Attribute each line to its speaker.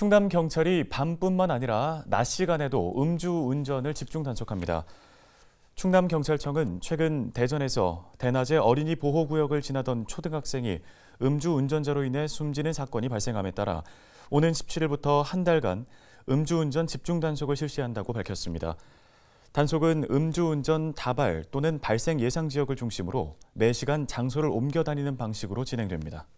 Speaker 1: 충남 경찰이 밤뿐만 아니라 낮 시간에도 음주 운전을 집중 단속합니다. 충남 경찰청은 최근 대전에서 대낮에 어린이 보호 구역을 지나던 초등학생이 음주 운전자로 인해 숨지는 사건이 발생함에 따라 오는 17일부터 한 달간 음주운전 집중 단속을 실시한다고 밝혔습니다. 단속은 음주운전 다발 또는 발생 예상 지역을 중심으로 매시간 네 장소를 옮겨 다니는 방식으로 진행됩니다.